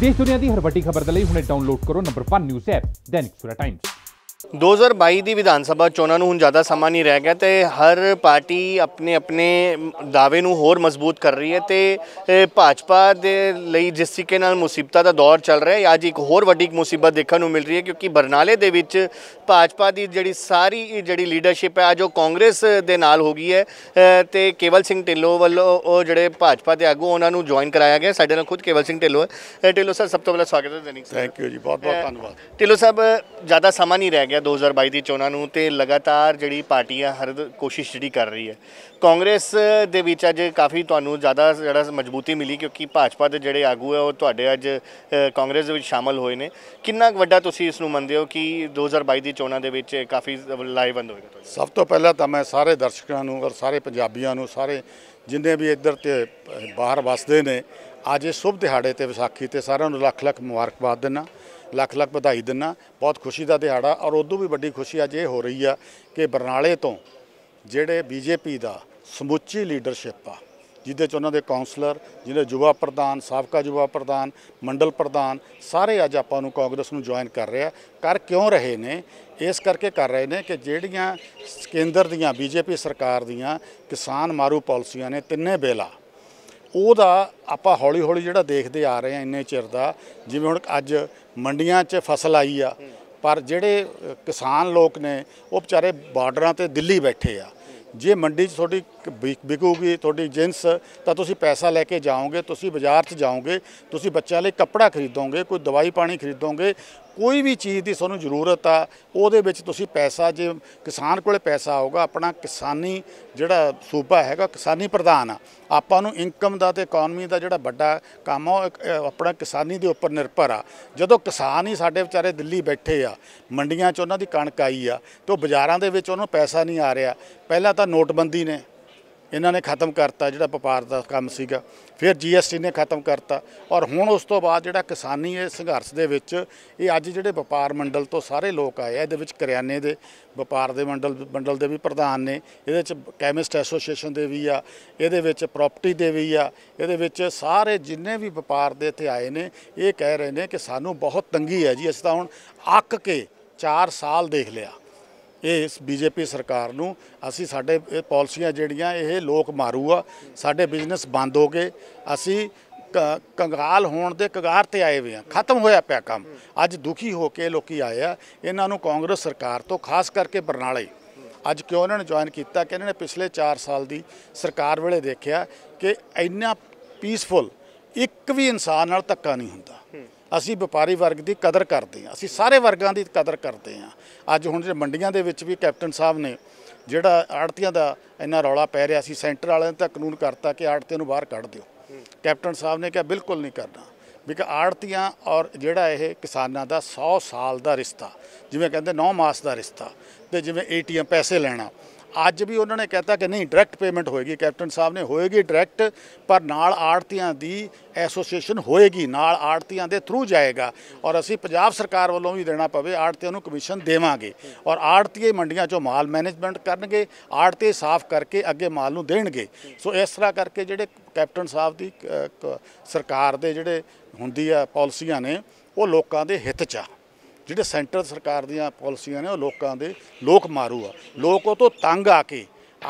ਦੇਸ਼ ਦੁਨੀਆ ਦੀ ਹਰ ਵੱਡੀ ਖਬਰ ਦੇ ਲਈ ਹੁਣੇ ਡਾਊਨਲੋਡ ਕਰੋ ਨੰਬਰ 1 ਨਿਊਜ਼ ਐਪ ਦੈਨਿਕ ਸੁਰਾ ਟਾਈਮਸ 2022 ਦੀ ਵਿਧਾਨ ਸਭਾ ਚੋਣਾਂ ਨੂੰ ਹੁਣ ਜ਼ਿਆਦਾ ਸਮਾਂ ਨਹੀਂ ਰਹਿ ਗਿਆ ਤੇ ਹਰ ਪਾਰਟੀ ਆਪਣੇ ਆਪਣੇ ਦਾਅਵੇ ਨੂੰ ਹੋਰ ਮਜ਼ਬੂਤ ਕਰ ਰਹੀ ਹੈ ਤੇ ਭਾਜਪਾ ਦੇ ਲਈ ਜਿਸ ਤਰੀਕੇ ਨਾਲ ਮੁਸੀਬਤਾਂ ਦਾ ਦੌਰ ਚੱਲ ਰਿਹਾ ਹੈ ਅੱਜ ਇੱਕ ਹੋਰ ਵੱਡੀ ਮੁਸੀਬਤ ਦੇਖਣ ਨੂੰ ਮਿਲ ਰਹੀ ਹੈ ਕਿਉਂਕਿ ਬਰਨਾਲੇ ਦੇ ਵਿੱਚ ਭਾਜਪਾ ਦੀ ਜਿਹੜੀ ਸਾਰੀ ਜਿਹੜੀ ਲੀਡਰਸ਼ਿਪ ਹੈ ਅੱਜ ਉਹ ਕਾਂਗਰਸ ਦੇ ਨਾਲ ਹੋ ਗਈ ਹੈ ਤੇ ਕੇਵਲ ਸਿੰਘ ਢਿੱਲੋਂ ਵੱਲੋਂ ਉਹ ਜਿਹੜੇ ਭਾਜਪਾ ਦੇ ਆਗੂ ਉਹਨਾਂ ਨੂੰ ਜੁਆਇਨ ਕਰਾਇਆ ਗਿਆ ਸਾਡੇ ਨਾਲ ਖੁਦ ਕੇਵਲ ਸਿੰਘ ਢਿੱਲੋਂ ਹੈ ਢਿੱਲੋਂ ਸਰ ਸਭ ਤੋਂ ਪਹਿਲਾਂ ਸਵਾਗਤ ਹੈ ਦੈਨਿਕ ਥੈਂਕ ਯੂ ਜੀ ਬਹੁਤ ਬਹੁਤ ਧੰਨਵਾਦ ਢਿੱਲੋਂ ਸਾਹਿਬ ਜ਼ਿਆਦਾ ਸਮਾਂ ਨਹੀਂ ਰਹਿ ਗਿਆ ਗਿਆ 2022 ਦੀ ਚੋਣਾਂ ਨੂੰ ਤੇ ਲਗਾਤਾਰ ਜਿਹੜੀ ਪਾਰਟੀਆਂ ਹਰ ਕੋਸ਼ਿਸ਼ ਜਿਹੜੀ ਕਰ ਰਹੀ ਹੈ ਕਾਂਗਰਸ ਦੇ ਵਿੱਚ ਅੱਜ ਕਾਫੀ ਤੁਹਾਨੂੰ ਜ਼ਿਆਦਾ ਜਿਹੜਾ ਮਜ਼ਬੂਤੀ ਮਿਲੀ ਕਿਉਂਕਿ ਭਾਜਪਾ ਦੇ ਜਿਹੜੇ ਆਗੂ ਹੈ ਉਹ ਤੁਹਾਡੇ ਅੱਜ ਕਾਂਗਰਸ ਦੇ ਵਿੱਚ ਸ਼ਾਮਲ ਹੋਏ ਨੇ ਕਿੰਨਾ ਵੱਡਾ ਤੁਸੀਂ ਇਸ ਨੂੰ ਮੰਨਦੇ ਹੋ ਕਿ 2022 ਦੀ ਚੋਣਾਂ ਦੇ ਵਿੱਚ ਕਾਫੀ ਬੰਦ ਹੋਏਗਾ ਸਭ ਤੋਂ ਪਹਿਲਾਂ ਤਾਂ ਮੈਂ ਸਾਰੇ ਦਰਸ਼ਕਾਂ ਨੂੰ ਔਰ ਸਾਰੇ ਪੰਜਾਬੀਆਂ ਨੂੰ ਸਾਰੇ ਜਿੰਨੇ ਵੀ ਇੱਧਰ ਤੇ ਬਾਹਰ ਵਸਦੇ ਨੇ ਅੱਜ ਇਹ ਸ਼ੁਭ ਦਿਹਾੜੇ ਤੇ ਵਿਸਾਖੀ ਤੇ ਸਾਰਿਆਂ ਨੂੰ ਲੱਖ ਲੱਖ ਮੁਬਾਰਕਬਾਦ ਦਿੰਨਾ ਲੱਖ ਲੱਖ ਵਧਾਈ ਦਿੰਨਾ ਬਹੁਤ ਖੁਸ਼ੀ ਦਾ ਦਿਹਾੜਾ ਔਰ ਉਦੋਂ ਵੀ ਵੱਡੀ ਖੁਸ਼ੀ ਅੱਜ ਇਹ ਹੋ ਰਹੀ ਆ ਕਿ ਬਰਨਾਲੇ ਤੋਂ ਜਿਹੜੇ ਬੀਜੇਪੀ ਦਾ ਸਮੁੱਚੀ ਲੀਡਰਸ਼ਿਪ ਆ ਜਿਹਦੇ ਚ ਉਹਨਾਂ ਦੇ ਕਾਉਂਸਲਰ ਜਿਹਦੇ ਜੁਵਾ ਪ੍ਰਧਾਨ ਸਾਬਕਾ ਜੁਵਾ ਪ੍ਰਧਾਨ ਮੰਡਲ ਪ੍ਰਧਾਨ ਸਾਰੇ ਅੱਜ ਆਪਾਂ ਨੂੰ ਕਾਂਗਰਸ ਨੂੰ ਜੁਆਇਨ ਕਰ ਰਿਹਾ ਕਰ ਕਿਉਂ ਰਹੇ ਨੇ ਇਸ ਕਰਕੇ ਕਰ ਰਹੇ ਨੇ ਕਿ ਜਿਹੜੀਆਂ ਕੇਂਦਰ ਦੀਆਂ ਬੀਜੇਪੀ ਸਰਕਾਰ ਦੀਆਂ ਕਿਸਾਨ ਮਾਰੂ ਪਾਲਿਸੀਆਂ ਨੇ ਤਿੰਨੇ ਬੇਲਾ ਉਹਦਾ ਆਪਾਂ ਹੌਲੀ-ਹੌਲੀ ਜਿਹੜਾ ਦੇਖਦੇ ਆ ਰਹੇ ਆ ਇੰਨੇ ਚਿਰ ਦਾ ਜਿਵੇਂ ਹੁਣ ਅੱਜ ਮੰਡੀਆਂ 'ਚ ਫਸਲ ਆਈ ਆ ਪਰ ਜਿਹੜੇ ਕਿਸਾਨ ਲੋਕ ਨੇ ਉਹ ਵਿਚਾਰੇ ਬਾਰਡਰਾਂ ਤੇ ਦਿੱਲੀ ਬੈਠੇ ਆ ਜੇ ਮੰਡੀ 'ਚ ਤੁਹਾਡੀ ਵਿਕੂਗੀ ਤੁਹਾਡੀ ਜਿੰਸ ਤਾਂ ਤੁਸੀਂ ਪੈਸਾ ਲੈ ਕੇ ਜਾਓਗੇ ਤੁਸੀਂ ਬਾਜ਼ਾਰ 'ਚ ਜਾਓਗੇ ਤੁਸੀਂ ਬੱਚਿਆਂ ਲਈ ਕੱਪੜਾ ਖਰੀਦੋਗੇ ਕੋਈ ਦਵਾਈ ਪਾਣੀ ਖਰੀਦੋਗੇ ਕੋਈ ਵੀ ਚੀਜ਼ ਦੀ ਤੁਹਾਨੂੰ ਜ਼ਰੂਰਤ ਆ ਉਹਦੇ ਵਿੱਚ ਤੁਸੀਂ ਪੈਸਾ ਜੇ ਕਿਸਾਨ ਕੋਲੇ ਪੈਸਾ ਆਊਗਾ ਆਪਣਾ ਕਿਸਾਨੀ ਜਿਹੜਾ ਸੂਬਾ ਹੈਗਾ ਕਿਸਾਨੀ ਪ੍ਰਧਾਨ ਆ ਆਪਾਂ ਨੂੰ ਇਨਕਮ ਦਾ ਤੇ ਇਕਨੋਮੀ ਦਾ ਜਿਹੜਾ ਵੱਡਾ ਕੰਮ ਆ ਆਪਣਾ ਕਿਸਾਨੀ ਦੇ ਉੱਪਰ ਨਿਰਭਰ ਆ ਜਦੋਂ ਕਿਸਾਨ ਹੀ ਸਾਡੇ ਵਿਚਾਰੇ ਦਿੱਲੀ ਬੈਠੇ ਆ ਮੰਡੀਆਂ 'ਚ ਉਹਨਾਂ ਦੀ ਕਣਕ ਆਈ ਆ ਤੇ ਉਹ ਬਾਜ਼ਾਰਾਂ ਦੇ ਵਿੱਚ ਉਹਨੂੰ ਪੈਸਾ ਨਹੀਂ ਆ ਰਿਹਾ ਪਹਿਲਾਂ ਤਾਂ ਨੋਟਬੰਦੀ ਨੇ ਇਹਨਾਂ ਨੇ ਖਤਮ ਕਰਤਾ ਜਿਹੜਾ ਵਪਾਰ ਦਾ ਕੰਮ ਸੀਗਾ ਫਿਰ ਜੀਐਸਟੀ ਨੇ ਖਤਮ ਕਰਤਾ ਔਰ ਹੁਣ ਉਸ ਤੋਂ ਬਾਅਦ ਜਿਹੜਾ ਕਿਸਾਨੀ ਇਹ ਸੰਘਰਸ਼ ਦੇ ਵਿੱਚ ਇਹ ਅੱਜ ਜਿਹੜੇ ਵਪਾਰ ਮੰਡਲ ਤੋਂ ਸਾਰੇ ਲੋਕ ਆਏ ਆ ਇਹਦੇ ਵਿੱਚ ਕਰਿਆਨੇ ਦੇ ਵਪਾਰ ਦੇ ਮੰਡਲ ਮੰਡਲ ਦੇ ਵੀ ਪ੍ਰਧਾਨ ਨੇ ਇਹਦੇ ਵਿੱਚ ਕੈਮਿਸਟ ਐਸੋਸੀਏਸ਼ਨ ਦੇ ਵੀ ਆ ਇਹਦੇ ਵਿੱਚ ਪ੍ਰਾਪਰਟੀ ਦੇ ਵੀ ਆ ਇਹਦੇ ਵਿੱਚ ਸਾਰੇ ਜਿੰਨੇ ਵੀ ਵਪਾਰ ਦੇ ਇੱਥੇ ਆਏ ਨੇ ਇਹ ਕਹਿ ਰਹੇ ਨੇ ਕਿ ਸਾਨੂੰ ਬਹੁਤ ਤੰਗੀ ਹੈ ਜੀ ਅਸੀਂ ਤਾਂ ਹੁਣ ਅੱਕ ਕੇ 4 ਸਾਲ ਦੇਖ ਲਿਆ ਇਸ ਬੀਜੇਪੀ ਸਰਕਾਰ ਨੂੰ ਅਸੀਂ ਸਾਡੇ ਪਾਲਿਸੀਆਂ ਜਿਹੜੀਆਂ ਇਹ ਲੋਕ ਮਾਰੂ ਆ ਸਾਡੇ ਬਿਜ਼ਨਸ ਬੰਦ ਹੋ ਗਏ ਅਸੀਂ ਕੰਗਾਲ ਹੋਣ ਦੇ ਕਗਾਰ ਤੇ ਆਏ ਹੋਏ ਆ ਖਤਮ ਹੋਇਆ ਪਿਆ ਕੰਮ ਅੱਜ ਦੁਖੀ ਹੋ ਕੇ ਲੋਕੀ ਆਏ ਆ ਇਹਨਾਂ ਨੂੰ ਕਾਂਗਰਸ ਸਰਕਾਰ ਤੋਂ ਖਾਸ ਕਰਕੇ ਬਰਨਾਲੇ ਅੱਜ ਕਿਉਂ ਉਹਨਾਂ ਨੇ ਜੁਆਇਨ ਕੀਤਾ ਕਿ ਇਹਨਾਂ ਨੇ ਪਿਛਲੇ 4 ਸਾਲ ਦੀ ਸਰਕਾਰ ਵੇਲੇ ਦੇਖਿਆ ਕਿ ਇੰਨਾ ਪੀਸਫੁਲ ਇੱਕ ਵੀ ਇਨਸਾਨ ਨਾਲ ਧੱਕਾ ਨਹੀਂ ਹੁੰਦਾ ਅਸੀਂ ਵਪਾਰੀ ਵਰਗ ਦੀ ਕਦਰ ਕਰਦੇ ਹਾਂ ਅਸੀਂ ਸਾਰੇ ਵਰਗਾਂ ਦੀ ਕਦਰ ਕਰਦੇ ਹਾਂ ਅੱਜ ਹੁਣ ਜੇ ਮੰਡੀਆਂ ਦੇ ਵਿੱਚ ਵੀ ਕੈਪਟਨ ਸਾਹਿਬ ਨੇ ਜਿਹੜਾ ਆੜਤੀਆਂ ਦਾ ਇੰਨਾ ਰੌਲਾ ਪੈ ਰਿਹਾ ਸੀ ਸੈਂਟਰ ਵਾਲਿਆਂ ਨੇ ਤਾਂ ਕਾਨੂੰਨ ਕਰਤਾ ਕਿ ਆੜਤੀਆਂ ਨੂੰ ਬਾਹਰ ਕੱਢ ਦਿਓ ਕੈਪਟਨ ਸਾਹਿਬ ਨੇ ਕਿਹਾ ਬਿਲਕੁਲ ਨਹੀਂ ਕਰਨਾ ਵੀ ਕਿ ਆੜਤੀਆਂ ਔਰ ਜਿਹੜਾ ਇਹ ਕਿਸਾਨਾਂ ਦਾ 100 ਸਾਲ ਦਾ ਰਿਸ਼ਤਾ ਜਿਵੇਂ ਕਹਿੰਦੇ 9 ਮਾਸ ਦਾ ਰਿਸ਼ਤਾ ਤੇ ਜਿਵੇਂ ਏਟੀਐਮ ਪੈਸੇ ਲੈਣਾ ਅੱਜ ਵੀ ਉਹਨਾਂ ਨੇ ਕਹਿਤਾ ਕਿ ਨਹੀਂ ਡਾਇਰੈਕਟ ਪੇਮੈਂਟ ਹੋਏਗੀ ਕੈਪਟਨ ਸਾਹਿਬ ਨੇ ਹੋਏਗੀ ਡਾਇਰੈਕਟ ਪਰ ਨਾਲ ਆੜਤੀਆਂ ਦੀ ਐਸੋਸੀਏਸ਼ਨ ਹੋਏਗੀ ਨਾਲ ਆੜਤੀਆਂ ਦੇ ਥਰੂ ਜਾਏਗਾ ਔਰ ਅਸੀਂ ਪੰਜਾਬ ਸਰਕਾਰ ਵੱਲੋਂ ਵੀ ਦੇਣਾ ਪਵੇ ਆੜਤੀਆਂ ਨੂੰ ਕਮਿਸ਼ਨ ਦੇਵਾਂਗੇ ਔਰ ਆੜਤੀਏ ਮੰਡੀਆਂ ਚੋਂ ਮਾਲ ਮੈਨੇਜਮੈਂਟ ਕਰਨਗੇ ਆੜਤੀ ਸਾਫ਼ ਕਰਕੇ ਅੱਗੇ ਮਾਲ ਨੂੰ ਦੇਣਗੇ ਸੋ ਇਸ ਤਰ੍ਹਾਂ ਕਰਕੇ ਜਿਹੜੇ ਕੈਪਟਨ ਸਾਹਿਬ ਦੀ ਸਰਕਾਰ ਦੇ ਜਿਹੜੇ ਹੁੰਦੀ ਆ ਪਾਲਿਸੀਆਂ ਨੇ ਉਹ ਲੋਕਾਂ ਦੇ ਹਿੱਤ 'ਚ ਆ ਜਿਹੜੇ ਸੈਂਟਰ ਸਰਕਾਰ ਦੀਆਂ ਪਾਲਿਸੀਆਂ ਨੇ ਉਹ ਲੋਕਾਂ ਦੇ ਲੋਕ ਮਾਰੂ ਆ ਲੋਕ ਉਹ ਤੋਂ ਤੰਗ ਆ ਕੇ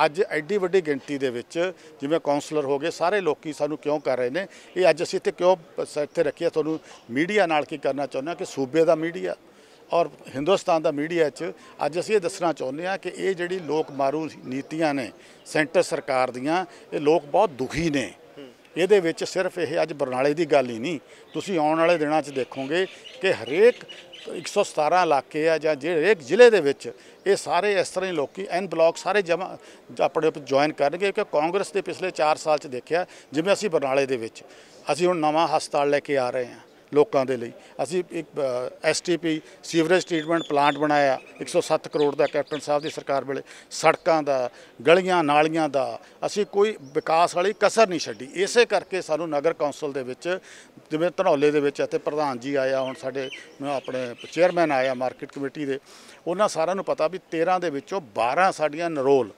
ਅੱਜ ਐਡੀ ਵੱਡੀ ਗਿਣਤੀ ਦੇ ਵਿੱਚ ਜਿਵੇਂ ਕਾਉਂਸਲਰ ਹੋ ਗਏ ਸਾਰੇ ਲੋਕੀ ਸਾਨੂੰ ਕਿਉਂ ਕਰ ਰਹੇ ਨੇ ਇਹ ਅੱਜ ਅਸੀਂ ਇੱਥੇ ਕਿਉਂ ਇੱਥੇ ਰੱਖਿਆ ਤੁਹਾਨੂੰ ਮੀਡੀਆ ਨਾਲ ਕੀ ਕਰਨਾ ਚਾਹੁੰਦੇ ਕਿ ਸੂਬੇ ਦਾ ਮੀਡੀਆ ਔਰ ਹਿੰਦੁਸਤਾਨ ਦਾ ਮੀਡੀਆ 'ਚ ਅੱਜ ਅਸੀਂ ਇਹ ਦੱਸਣਾ ਚਾਹੁੰਦੇ ਹਾਂ ਕਿ ਇਹ ਜਿਹੜੀ ਲੋਕ ਮਾਰੂ ਨੀਤੀਆਂ ਨੇ ਸੈਂਟਰ ਸਰਕਾਰ ਦੀਆਂ ਇਹ ਲੋਕ ਬਹੁਤ ਦੁਖੀ ਨੇ ਇਹਦੇ ਵਿੱਚ ਸਿਰਫ ਇਹ ਅੱਜ ਬਰਨਾਲੇ ਦੀ ਗੱਲ ਹੀ ਨਹੀਂ ਤੁਸੀਂ ਆਉਣ ਵਾਲੇ ਦਿਨਾਂ 'ਚ ਦੇਖੋਗੇ ਕਿ ਹਰੇਕ 117 ਇਲਾਕੇ ਆ ਜਾਂ ਜਿਹੜੇ ਇੱਕ ਜ਼ਿਲ੍ਹੇ ਦੇ ਵਿੱਚ ਇਹ ਸਾਰੇ ਇਸ ਤਰ੍ਹਾਂ ਹੀ ਲੋਕੀ ਐਨ ਬਲਾਕ ਸਾਰੇ ਜਮਾ ਆਪਣੇ ਆਪ ਜੁਆਇਨ ਕਰਨਗੇ ਕਿ ਕਾਂਗਰਸ ਦੇ ਪਿਛਲੇ 4 ਸਾਲ 'ਚ ਦੇਖਿਆ ਜਿਵੇਂ ਅਸੀਂ ਬਰਨਾਲੇ ਦੇ ਵਿੱਚ ਅਸੀਂ ਹੁਣ ਨਵਾਂ ਹਸਪਤਾਲ ਲੈ ਕੇ ਆ ਰਹੇ ਹਾਂ ਲੋਕਾਂ ਦੇ ਲਈ ਅਸੀਂ ਇੱਕ ਐਸਟੀਪੀ ਸੀਵਰੇਜ ਟ੍ਰੀਟਮੈਂਟ ਪਲਾਂਟ ਬਣਾਇਆ 107 ਕਰੋੜ ਦਾ ਕੈਪਟਨ ਸਾਹਿਬ ਦੀ ਸਰਕਾਰ ਵੇਲੇ ਸੜਕਾਂ ਦਾ ਗਲੀਆਂ ਨਾਲੀਆਂ ਦਾ ਅਸੀਂ ਕੋਈ ਵਿਕਾਸ ਵਾਲੀ ਕਸਰ ਨਹੀਂ ਛੱਡੀ ਇਸੇ ਕਰਕੇ ਸਾਨੂੰ ਨਗਰ ਕੌਂਸਲ ਦੇ ਵਿੱਚ ਜਿਵੇਂ ਧਨੌਲੇ ਦੇ ਵਿੱਚ ਇੱਥੇ ਪ੍ਰਧਾਨ ਜੀ ਆਇਆ ਹੁਣ ਸਾਡੇ ਆਪਣੇ ਚੇਅਰਮੈਨ ਆਇਆ ਮਾਰਕੀਟ ਕਮੇਟੀ ਦੇ ਉਹਨਾਂ ਸਾਰਿਆਂ ਨੂੰ ਪਤਾ ਵੀ 13 ਦੇ ਵਿੱਚੋਂ 12 ਸਾਡੀਆਂ ਨਰੋਲ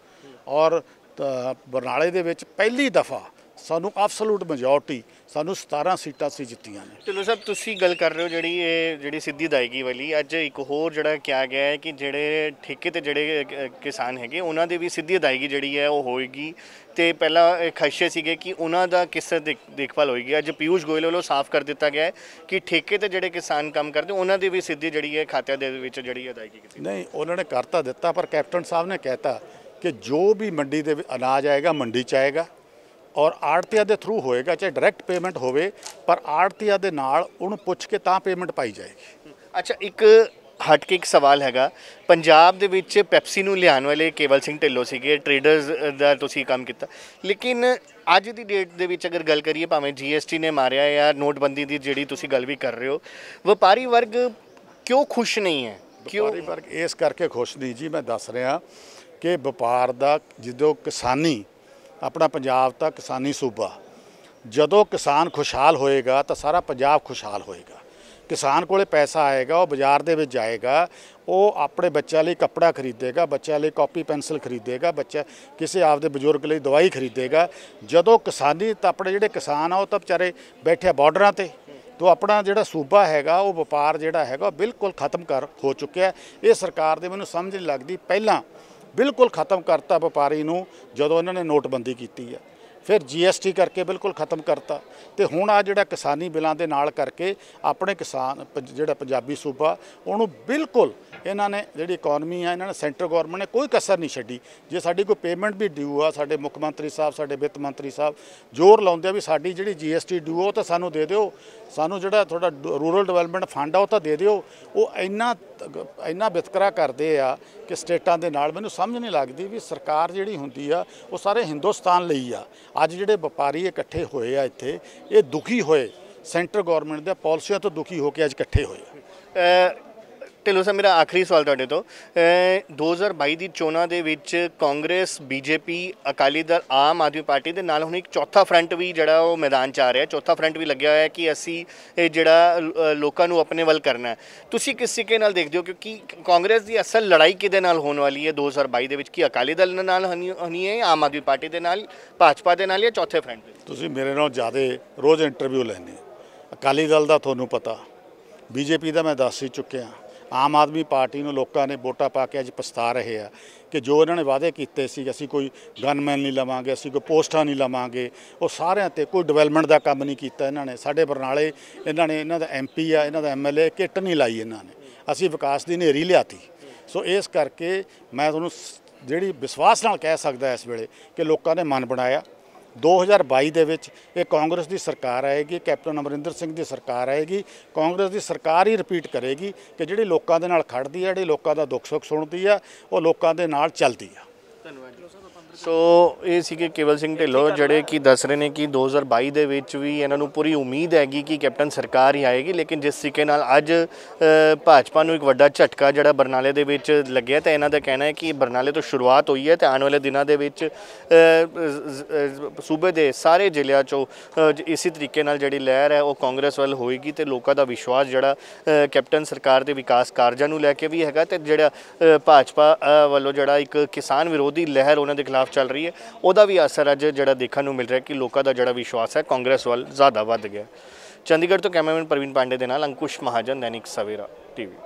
ਔਰ ਬਰਨਾਲੇ ਦੇ ਵਿੱਚ ਪਹਿਲੀ ਦਫਾ ਸਾਨੂੰ ਐਬਸੋਲੂਟ ਮੈਜੋਰਟੀ ਸਾਨੂੰ 17 ਸੀਟਾਂ ਸੀ ਜਿੱਤੀਆਂ ਨੇ ਚਲੋ ਸਾਹਿਬ ਤੁਸੀਂ ਗੱਲ ਕਰ ਰਹੇ ਹੋ ਜਿਹੜੀ ਇਹ ਜਿਹੜੀ ਸਿੱਧੀ ਦਾਇਗੀ ਵਾਲੀ ਅੱਜ ਇੱਕ ਹੋਰ ਜਿਹੜਾ ਕਿਹਾ ਗਿਆ ਹੈ ਕਿ ਜਿਹੜੇ ਠੇਕੇ ਤੇ ਜਿਹੜੇ ਕਿਸਾਨ ਹੈਗੇ ਉਹਨਾਂ ਦੇ ਵੀ ਸਿੱਧੀ ਅਦਾਇਗੀ ਜਿਹੜੀ ਹੈ ਉਹ ਹੋਏਗੀ ਤੇ ਪਹਿਲਾਂ ਖਸ਼ੇ ਸੀਗੇ ਕਿ ਉਹਨਾਂ ਦਾ ਕਿਸ ਦੇਖਭਾਲ ਹੋਏਗੀ ਅੱਜ ਪਿਊਸ਼ ਗੋਇਲ ਵੱਲੋਂ ਸਾਫ਼ ਕਰ ਦਿੱਤਾ ਗਿਆ ਹੈ ਕਿ ਠੇਕੇ ਤੇ ਜਿਹੜੇ ਕਿਸਾਨ ਕੰਮ ਕਰਦੇ ਉਹਨਾਂ ਦੀ ਵੀ ਸਿੱਧੀ ਜਿਹੜੀ ਹੈ ਖਾਤਿਆਂ ਦੇ ਵਿੱਚ ਜਿਹੜੀ ਅਦਾਇਗੀ ਕੀਤੀ ਨਹੀਂ ਉਹਨਾਂ ਨੇ ਕਰਤਾ ਦਿੱਤਾ ਪਰ ਕੈਪਟਨ ਸਾਹਿਬ ਨੇ ਕਹਿਤਾ ਕਿ ਜੋ ਵੀ ਮੰਡੀ ਦੇ ਅਨਾਜ ਆਏਗਾ ਮੰਡੀ ਚ ਆਏਗਾ ਔਰ ਆੜਤੀਆ ਦੇ ਥਰੂ ਹੋਏਗਾ ਚਾਹੇ ਡਾਇਰੈਕਟ ਪੇਮੈਂਟ ਹੋਵੇ ਪਰ ਆੜਤੀਆ ਦੇ ਨਾਲ ਉਹਨੂੰ ਪੁੱਛ ਕੇ ਤਾਂ ਪੇਮੈਂਟ ਪਾਈ ਜਾਏਗੀ ਅੱਛਾ ਇੱਕ ਹਟ ਕੇ ਇੱਕ ਸਵਾਲ ਹੈਗਾ ਪੰਜਾਬ ਦੇ ਵਿੱਚ ਪੈਪਸੀ ਨੂੰ ਲਿਆਉਣ ਵਾਲੇ ਕੇਵਲ ਸਿੰਘ ਢਿੱਲੋਂ ਸੀਗੇ ਟ੍ਰੇਡਰਸ ਦਾ ਤੁਸੀਂ ਕੰਮ ਕੀਤਾ ਲੇਕਿਨ ਅੱਜ ਦੀ ਡੇਟ ਦੇ ਵਿੱਚ ਅਗਰ ਗੱਲ ਕਰੀਏ ਭਾਵੇਂ ਜੀਐਸਟੀ ਨੇ ਮਾਰਿਆ ਜਾਂ ਨੋਟਬੰਦੀ ਦੀ ਜਿਹੜੀ ਤੁਸੀਂ ਗੱਲ ਵੀ ਕਰ ਰਹੇ ਹੋ ਵਪਾਰੀ ਵਰਗ ਕਿਉਂ ਖੁਸ਼ ਨਹੀਂ ਹੈ ਕਿਉਂ ਵਪਾਰੀ ਵਰਗ ਇਸ ਕਰਕੇ ਖੁਸ਼ ਨਹੀਂ ਜੀ ਮੈਂ ਦੱਸ ਰਿਹਾ ਕਿ ਵਪਾਰ ਦਾ ਜਦੋਂ ਕਿਸਾਨੀ ਆਪਣਾ ਪੰਜਾਬ ਤਾਂ ਕਿਸਾਨੀ ਸੂਬਾ ਜਦੋਂ ਕਿਸਾਨ ਖੁਸ਼ਹਾਲ ਹੋਏਗਾ ਤਾਂ ਸਾਰਾ ਪੰਜਾਬ ਖੁਸ਼ਹਾਲ ਹੋਏਗਾ ਕਿਸਾਨ ਕੋਲੇ ਪੈਸਾ ਆਏਗਾ ਉਹ ਬਾਜ਼ਾਰ ਦੇ ਵਿੱਚ ਜਾਏਗਾ ਉਹ ਆਪਣੇ ਬੱਚਿਆਂ ਲਈ ਕੱਪੜਾ ਖਰੀਦੇਗਾ ਬੱਚਿਆਂ ਲਈ ਕਾਪੀ ਪੈਨਸਲ ਖਰੀਦੇਗਾ ਬੱਚਾ ਕਿਸੇ ਆਪਦੇ ਬਜ਼ੁਰਗ ਲਈ ਦਵਾਈ ਖਰੀਦੇਗਾ ਜਦੋਂ ਕਿਸਾਨੀ ਤਾਂ ਆਪਣੇ ਜਿਹੜੇ ਕਿਸਾਨ ਆ ਉਹ ਤਾਂ ਵਿਚਾਰੇ ਬੈਠੇ ਬਾਰਡਰਾਂ ਤੇ ਤੋ ਆਪਣਾ ਜਿਹੜਾ ਸੂਬਾ ਹੈਗਾ ਉਹ ਵਪਾਰ ਜਿਹੜਾ ਹੈਗਾ ਬਿਲਕੁਲ ਖਤਮ ਕਰ ਹੋ ਚੁੱਕਿਆ ਇਹ ਸਰਕਾਰ ਦੇ ਮੈਨੂੰ ਸਮਝ ਨਹੀਂ ਲੱਗਦੀ ਪਹਿਲਾਂ ਬਿਲਕੁਲ ਖਤਮ ਕਰਤਾ ਵਪਾਰੀ ਨੂੰ ਜਦੋਂ ਇਹਨਾਂ ਨੇ ਨੋਟਬੰਦੀ ਕੀਤੀ ਹੈ ਫਿਰ ਜੀਐਸਟੀ ਕਰਕੇ ਬਿਲਕੁਲ ਖਤਮ ਕਰਤਾ ਤੇ ਹੁਣ ਆ ਜਿਹੜਾ ਕਿਸਾਨੀ ਬਿਲਾਂ ਦੇ ਨਾਲ ਕਰਕੇ ਆਪਣੇ ਕਿਸਾਨ ਜਿਹੜਾ ਪੰਜਾਬੀ ਸੂਬਾ ਉਹਨੂੰ ਬਿਲਕੁਲ ਇਹਨਾਂ ਨੇ ਜਿਹੜੀ ਇਕਨੋਮੀ ਆ ਇਹਨਾਂ ਨੇ ਸੈਂਟਰ ਗਵਰਨਮੈਂਟ ਨੇ ਕੋਈ ਕਸਰ ਨਹੀਂ ਛੱਡੀ ਜੇ ਸਾਡੀ ਕੋਈ ਪੇਮੈਂਟ ਵੀ ਡਿਊ ਆ ਸਾਡੇ ਮੁੱਖ ਮੰਤਰੀ ਸਾਹਿਬ ਸਾਡੇ ਵਿੱਤ ਮੰਤਰੀ ਸਾਹਿਬ ਜ਼ੋਰ ਲਾਉਂਦੇ ਆ ਵੀ ਸਾਡੀ ਜਿਹੜੀ ਜੀਐਸਟੀ ਡਿਊ ਉਹ ਤਾਂ ਸਾਨੂੰ ਦੇ ਦਿਓ ਸਾਨੂੰ ਜਿਹੜਾ ਤੁਹਾਡਾ ਰੂਰਲ ਡਿਵੈਲਪਮੈਂਟ ਫੰਡ ਆ ਉਹ ਤਾਂ ਦੇ ਦਿਓ ਉਹ ਇੰਨਾ ਇੰਨਾ ਵਿਤਕਰਾ ਕਰਦੇ ਆ ਕਿ ਸਟੇਟਾਂ ਦੇ ਨਾਲ ਮੈਨੂੰ ਸਮਝ ਨਹੀਂ ਲੱਗਦੀ ਵੀ ਸਰਕਾਰ ਜਿਹੜੀ ਹੁੰਦੀ ਆ ਉਹ ਸਾਰੇ ਹਿੰਦੁਸਤਾਨ ਲਈ ਆ ਅੱਜ ਜਿਹੜੇ ਵਪਾਰੀ ਇਕੱਠੇ ਹੋਏ ਆ ਇੱਥੇ ਇਹ ਦੁਖੀ ਹੋਏ ਸੈਂਟਰ ਗਵਰਨਮੈਂਟ ਦੇ ਪਾਲਿਸੀਆਂ ਤੋਂ ਦੁਖੀ ਹੋ ਕੇ ਅੱਜ ਇਕੱਠੇ ਹੋਏ ਆ ਢਿੱਲੋ ਸਾਹਿਬ ਮੇਰਾ ਆਖਰੀ ਸਵਾਲ ਤੁਹਾਡੇ ਤੋਂ 2022 ਦੀ ਚੋਣਾਂ ਦੇ ਵਿੱਚ ਕਾਂਗਰਸ ਬੀਜੇਪੀ ਅਕਾਲੀ ਦਲ ਆਮ ਆਦਮੀ ਪਾਰਟੀ ਦੇ ਨਾਲ ਹੁਣ ਇੱਕ ਚੌਥਾ ਫਰੰਟ ਵੀ ਜਿਹੜਾ ਉਹ ਮੈਦਾਨ 'ਚ ਆ ਰਿਹਾ ਚੌਥਾ ਫਰੰਟ ਵੀ ਲੱਗਿਆ ਹੋਇਆ ਕਿ ਅਸੀਂ ਇਹ ਜਿਹੜਾ ਲੋਕਾਂ ਨੂੰ ਆਪਣੇ ਵੱਲ ਕਰਨਾ ਹੈ ਤੁਸੀਂ ਕਿਸ ਸਿੱਕੇ ਨਾਲ ਦੇਖਦੇ ਹੋ ਕਿਉਂਕਿ ਕਾਂਗਰਸ ਦੀ ਅਸਲ ਲੜਾਈ ਕਿਹਦੇ ਨਾਲ ਹੋਣ ਵਾਲੀ ਹੈ 2022 ਦੇ ਵਿੱਚ ਕੀ ਅਕਾਲੀ ਦਲ ਨਾਲ ਹਣੀ ਹੈ ਆਮ ਆਦਮੀ ਪਾਰਟੀ ਦੇ ਨਾਲ ਭਾਜਪਾ ਦੇ ਨਾਲ ਜਾਂ ਚੌਥੇ ਫਰੰਟ ਦੇ ਤੁਸੀਂ ਮੇਰੇ ਨਾਲ ਜ਼ਿਆਦਾ ਰੋਜ਼ ਇੰਟਰਵਿਊ ਲੈਂਦੇ ਅਕਾਲੀ ਦਲ ਦਾ ਤੁਹਾਨੂੰ ਪਤਾ ਬੀਜੇਪੀ ਦਾ ਮੈਂ ਦੱਸ ਹੀ ਚੁੱਕਿਆ ਆਮ ਆਦਮੀ ਪਾਰਟੀ ਨੂੰ ਲੋਕਾਂ ਨੇ ਵੋਟਾਂ ਪਾ ਕੇ ਅੱਜ ਪਛਤਾ ਰਹੇ ਆ ਕਿ ਜੋ ਇਹਨਾਂ ਨੇ ਵਾਅਦੇ ਕੀਤੇ ਸੀ ਅਸੀਂ ਕੋਈ ਗਨਮੈਨ ਨਹੀਂ ਲਵਾਂਗੇ ਅਸੀਂ ਕੋਈ ਪੋਸਟਾਂ ਨਹੀਂ ਲਵਾਂਗੇ ਉਹ ਸਾਰਿਆਂ ਤੇ ਕੋਈ ਡਿਵੈਲਪਮੈਂਟ ਦਾ ਕੰਮ ਨਹੀਂ ਕੀਤਾ ਇਹਨਾਂ ਨੇ ਸਾਡੇ ਬਰਨਾਲੇ ਇਹਨਾਂ ਨੇ ਇਹਨਾਂ ਦਾ ਐਮਪੀ ਆ ਇਹਨਾਂ ਦਾ ਐਮਐਲਏ ਕਿੱਟ ਨਹੀਂ ਲਾਈ ਇਹਨਾਂ ਨੇ ਅਸੀਂ ਵਿਕਾਸ ਦੀ ਨੇਰੀ ਲਿਆਤੀ ਸੋ ਇਸ ਕਰਕੇ ਮੈਂ ਤੁਹਾਨੂੰ ਜਿਹੜੀ ਵਿਸ਼ਵਾਸ ਨਾਲ ਕਹਿ ਸਕਦਾ ਇਸ ਵੇਲੇ ਕਿ ਲੋਕਾਂ ਨੇ ਮਨ ਬਣਾਇਆ 2022 ਦੇ ਵਿੱਚ ਇਹ ਕਾਂਗਰਸ ਦੀ ਸਰਕਾਰ ਆਏਗੀ ਕੈਪਟਨ ਅਮਰਿੰਦਰ ਸਿੰਘ ਦੀ ਸਰਕਾਰ ਆਏਗੀ ਕਾਂਗਰਸ ਦੀ ਸਰਕਾਰ ਹੀ ਰਿਪੀਟ ਕਰੇਗੀ ਕਿ ਜਿਹੜੀ ਲੋਕਾਂ ਦੇ ਨਾਲ ਖੜਦੀ ਹੈ ਜਿਹੜੀ ਲੋਕਾਂ ਦਾ ਦੁੱਖ ਸੁੱਖ ਸੁਣਦੀ ਆ ਉਹ ਲੋਕਾਂ ਦੇ ਨਾਲ ਚੱਲਦੀ ਆ ਸੋ ਇਹ ਸੀ ਕਿ ਕੇਵਲ ਸਿੰਘ ਢਿੱਲੋਂ ਜਿਹੜੇ ਕਿ ਦੱਸ ਰਹੇ ਨੇ ਕਿ 2022 ਦੇ ਵਿੱਚ ਵੀ ਇਹਨਾਂ ਨੂੰ ਪੂਰੀ ਉਮੀਦ ਹੈਗੀ ਕਿ ਕੈਪਟਨ ਸਰਕਾਰ ਹੀ ਆਏਗੀ ਲੇਕਿਨ ਜਿਸ ਸਿੱਕੇ ਨਾਲ ਅੱਜ ਭਾਜਪਾ ਨੂੰ ਇੱਕ ਵੱਡਾ ਝਟਕਾ ਜਿਹੜਾ ਬਰਨਾਲੇ ਦੇ ਵਿੱਚ ਲੱਗਿਆ ਤਾਂ ਇਹਨਾਂ ਦਾ ਕਹਿਣਾ ਹੈ ਕਿ ਬਰਨਾਲੇ ਤੋਂ ਸ਼ੁਰੂਆਤ ਹੋਈ ਹੈ ਤੇ ਆਉਣ ਵਾਲੇ ਦਿਨਾਂ ਦੇ ਵਿੱਚ ਸੂਬੇ ਦੇ ਸਾਰੇ ਜ਼ਿਲ੍ਹਿਆਂ 'ਚੋਂ ਇਸੇ ਤਰੀਕੇ ਨਾਲ ਜਿਹੜੀ ਲਹਿਰ ਹੈ ਉਹ ਕਾਂਗਰਸ ਵੱਲ ਹੋਏਗੀ ਤੇ ਲੋਕਾਂ ਦਾ ਵਿਸ਼ਵਾਸ ਜਿਹੜਾ ਕੈਪਟਨ ਸਰਕਾਰ ਦੇ ਵਿਕਾਸ ਕਾਰਜਾਂ ਨੂੰ ਲੈ ਕੇ ਵੀ ਹੈਗਾ ਤੇ ਜਿਹੜਾ ਭਾਜਪਾ ਵੱਲੋਂ ਜਿਹੜਾ ਇੱਕ ਕਿਸਾਨ ਵਿਰੋਧੀ ਲਹਿਰ ਉਹਨਾਂ ਦੇ ਖਿਲਾਫ ਖਿਲਾਫ ਚੱਲ ਰਹੀ ਹੈ ਉਹਦਾ ਵੀ ਅਸਰ ਅੱਜ ਜਿਹੜਾ ਦੇਖਣ ਨੂੰ ਮਿਲ ਰਿਹਾ ਕਿ ਲੋਕਾਂ ਦਾ ਜਿਹੜਾ ਵਿਸ਼ਵਾਸ ਹੈ ਕਾਂਗਰਸ ਵੱਲ ਜ਼ਿਆਦਾ ਵੱਧ ਗਿਆ ਚੰਡੀਗੜ੍ਹ ਤੋਂ ਕੈਮਰਾਮੈਨ ਪ੍ਰਵੀਨ ਪਾਂਡੇ ਦੇ ਨਾਲ ਅੰਕੁਸ਼ ਮਹਾਜਨ ਦੈਨਿਕ ਸਵੇਰਾ ਟੀਵੀ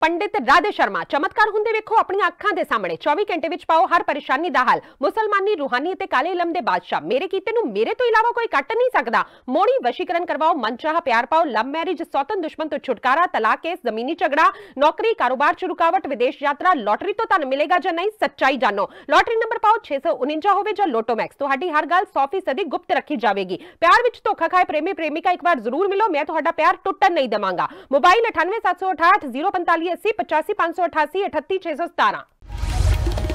ਪੰਡਿਤ ਰਾਧੇ ਸ਼ਰਮਾ ਚਮਤਕਾਰ ਹੁੰਦੇ ਵੇਖੋ ਆਪਣੀਆਂ ਅੱਖਾਂ ਦੇ ਸਾਹਮਣੇ 24 ਘੰਟੇ ਵਿੱਚ ਪਾਓ ਹਰ ਪਰੇਸ਼ਾਨੀ ਦਾ ਹੱਲ ਮੁਸਲਮਾਨੀ ਰੂਹਾਨੀ ਅਤੇ ਕਾਲੇ ਇਲਮ ਦੇ ਬਾਦਸ਼ਾਹ ਮੇਰੇ ਕੀਤੇ ਨੂੰ ਮੇਰੇ ਤੋਂ ਇਲਾਵਾ ਕੋਈ ਕੱਟ ਨਹੀਂ ਸਕਦਾ ਮੋੜੀ ਵਸ਼ੀਕਰਨ ਕਰਵਾਓ ਮਨਚਾਹ ਪਿਆਰ ਪਾਓ ਲਵ ਮੈਰਿਜ ਸੌਤਨ ਦੁਸ਼ਮਣ ਤੋਂ ਛੁਟਕਾਰਾ ਤਲਾਕ ਕੇਸ ਜ਼ਮੀਨੀ ਝਗੜਾ ਨੌਕਰੀ ਕਾਰੋਬਾਰ ਚ ਰੁਕਾਵਟ ਵਿਦੇਸ਼ ਯਾਤਰਾ ਲੋਟਰੀ ਤੋਂ ਤੁਹਾਨੂੰ ਮਿਲੇਗਾ ਜਾਂ ਨਹੀਂ ਸੱਚਾਈ ਜਾਣੋ ਲੋਟਰੀ ਨੰਬਰ ਪਾਓ 649 ਹੋਵੇ ਜਾਂ ਲੋਟੋ ਮੈਕਸ ਤੁਹਾਡੀ ਹਰ ਗੱਲ 100% ਦੀ ਗੁਪਤ ਰੱਖੀ ਜਾਵੇਗੀ ਪਿਆਰ ਵਿੱਚ ਧੋਖਾ ਖਾਏ ਪ੍ਰੇਮੀ ਪ੍ਰੇਮਿਕਾ ਇੱਕ ਵਾਰ ਜ਼ਰੂਰ ਮਿਲੋ ਮੈਂ ਤੁਹਾਡਾ ਪਿਆਰ ਟੁੱਟਣ ਨਹੀਂ ਦਵਾਂਗਾ ਮੋਬਾਈਲ 98768 045 8580 85588 38617